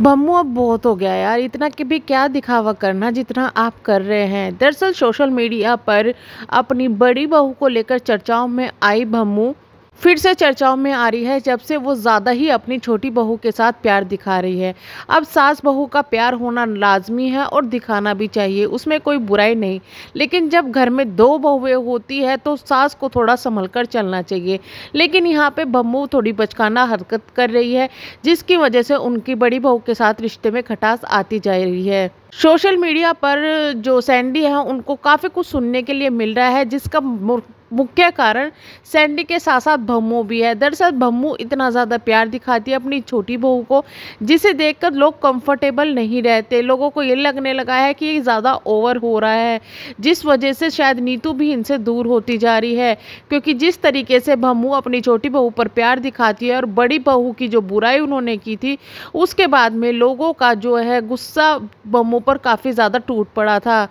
बम्मू अब बहुत हो गया यार इतना कि भी क्या दिखावा करना जितना आप कर रहे हैं दरअसल सोशल मीडिया पर अपनी बड़ी बहू को लेकर चर्चाओं में आई बम्मू फिर से चर्चाओं में आ रही है जब से वो ज़्यादा ही अपनी छोटी बहू के साथ प्यार दिखा रही है अब सास बहू का प्यार होना लाजमी है और दिखाना भी चाहिए उसमें कोई बुराई नहीं लेकिन जब घर में दो बहुएं होती है तो सास को थोड़ा संभल कर चलना चाहिए लेकिन यहाँ पे बम्बू थोड़ी बचकाना हरकत कर रही है जिसकी वजह से उनकी बड़ी बहू के साथ रिश्ते में खटास आती जा रही है सोशल मीडिया पर जो सैंडी है उनको काफ़ी कुछ सुनने के लिए मिल रहा है जिसका मुख्य कारण सैंडी के साथ साथ भम्मू भी है दरअसल भम्मू इतना ज़्यादा प्यार दिखाती है अपनी छोटी बहू को जिसे देखकर लोग कंफर्टेबल नहीं रहते लोगों को ये लगने लगा है कि ये ज़्यादा ओवर हो रहा है जिस वजह से शायद नीतू भी इनसे दूर होती जा रही है क्योंकि जिस तरीके से भम्मू अपनी छोटी बहू पर प्यार दिखाती है और बड़ी बहू की जो बुराई उन्होंने की थी उसके बाद में लोगों का जो है गुस्सा भम्मू पर काफ़ी ज़्यादा टूट पड़ा था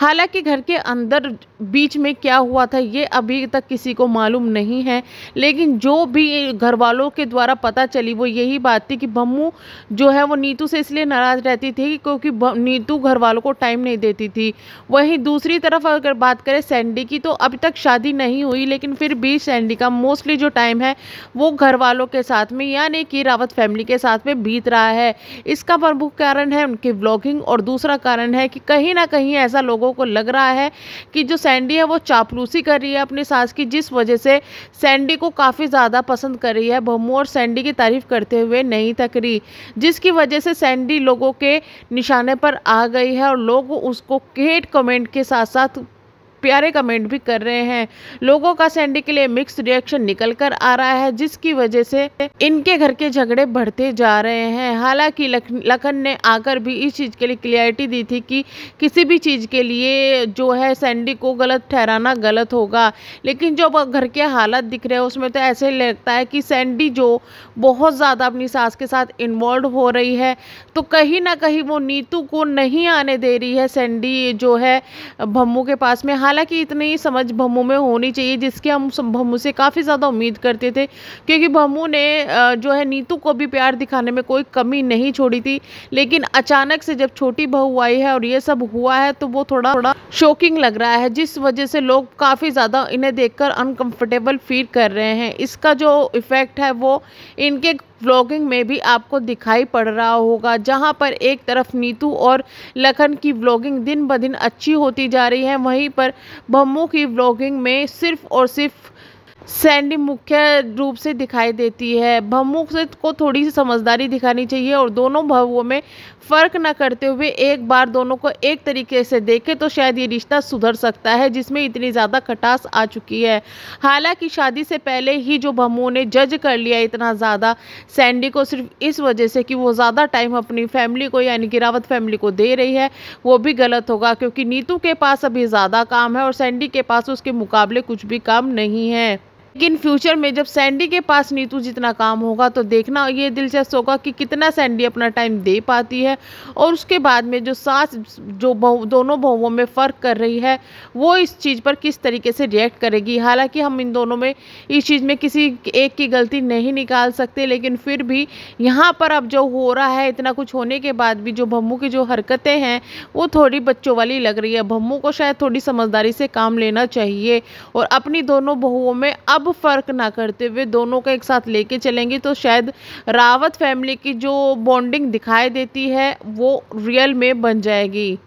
हालांकि घर के अंदर बीच में क्या हुआ था ये अभी तक किसी को मालूम नहीं है लेकिन जो भी घर वालों के द्वारा पता चली वो यही बात थी कि बम्मू जो है वो नीतू से इसलिए नाराज़ रहती थी क्योंकि नीतू घर वालों को टाइम नहीं देती थी वहीं दूसरी तरफ अगर बात करें सैंडी की तो अभी तक शादी नहीं हुई लेकिन फिर भी सैंडी का मोस्टली जो टाइम है वो घर वालों के साथ में यानी कि रावत फैमिली के साथ में बीत रहा है इसका प्रमुख कारण है उनकी ब्लॉगिंग और दूसरा कारण है कि कहीं ना कहीं ऐसा लोगों लोगों को लग रहा है कि जो सैंडी है वो चापलूसी कर रही है अपनी सास की जिस वजह से सैंडी को काफ़ी ज़्यादा पसंद कर रही है भमू और सैंडी की तारीफ करते हुए नहीं तक रही जिसकी वजह से सैंडी लोगों के निशाने पर आ गई है और लोग उसको केट कमेंट के साथ साथ प्यारे कमेंट भी कर रहे हैं लोगों का सैंडी के लिए मिक्स रिएक्शन निकल कर आ रहा है जिसकी वजह से इनके घर के झगड़े बढ़ते जा रहे हैं हालांकि लखन ने आकर भी इस चीज़ के लिए क्लियरिटी दी थी कि किसी भी चीज़ के लिए जो है सैंडी को गलत ठहराना गलत होगा लेकिन जो घर के हालात दिख रहे हैं उसमें तो ऐसे लगता है कि सैंडी जो बहुत ज़्यादा अपनी सास के साथ इन्वॉल्व हो रही है तो कहीं ना कहीं वो नीतू को नहीं आने दे रही है सैंडी जो है भम्मू के पास में हालांकि इतनी समझ भमू में होनी चाहिए जिसकी हम भमू से काफ़ी ज़्यादा उम्मीद करते थे क्योंकि भमू ने जो है नीतू को भी प्यार दिखाने में कोई कमी नहीं छोड़ी थी लेकिन अचानक से जब छोटी बहू आई है और ये सब हुआ है तो वो थोड़ा थोड़ा शॉकिंग लग रहा है जिस वजह से लोग काफ़ी ज़्यादा इन्हें देखकर अनकम्फर्टेबल फील कर रहे हैं इसका जो इफ़ेक्ट है वो इनके व्लॉगिंग में भी आपको दिखाई पड़ रहा होगा जहां पर एक तरफ नीतू और लखन की व्लॉगिंग दिन ब दिन अच्छी होती जा रही है वहीं पर भम्मू की व्लॉगिंग में सिर्फ और सिर्फ सैंडी मुख्य रूप से दिखाई देती है भवमुख से को थोड़ी सी समझदारी दिखानी चाहिए और दोनों भावों में फ़र्क न करते हुए एक बार दोनों को एक तरीके से देखें तो शायद ये रिश्ता सुधर सकता है जिसमें इतनी ज़्यादा खटास आ चुकी है हालांकि शादी से पहले ही जो भमू ने जज कर लिया इतना ज़्यादा सैंडी को सिर्फ इस वजह से कि वो ज़्यादा टाइम अपनी फैमिली को यानी कि रावत फैमिली को दे रही है वो भी गलत होगा क्योंकि नीतू के पास अभी ज़्यादा काम है और सैंडी के पास उसके मुकाबले कुछ भी काम नहीं है लेकिन फ्यूचर में जब सैंडी के पास नीतू जितना काम होगा तो देखना ये दिलचस्प होगा कि कितना सैंडी अपना टाइम दे पाती है और उसके बाद में जो सास जो बहु दोनों बहुओं में फ़र्क कर रही है वो इस चीज़ पर किस तरीके से रिएक्ट करेगी हालांकि हम इन दोनों में इस चीज़ में किसी एक की गलती नहीं निकाल सकते लेकिन फिर भी यहाँ पर अब जो हो रहा है इतना कुछ होने के बाद भी जो भम्मू की जो हरकतें हैं वो थोड़ी बच्चों वाली लग रही है भम्मू को शायद थोड़ी समझदारी से काम लेना चाहिए और अपनी दोनों बहुओं में अब अब फ़र्क ना करते हुए दोनों को एक साथ लेके चलेंगे तो शायद रावत फैमिली की जो बॉन्डिंग दिखाई देती है वो रियल में बन जाएगी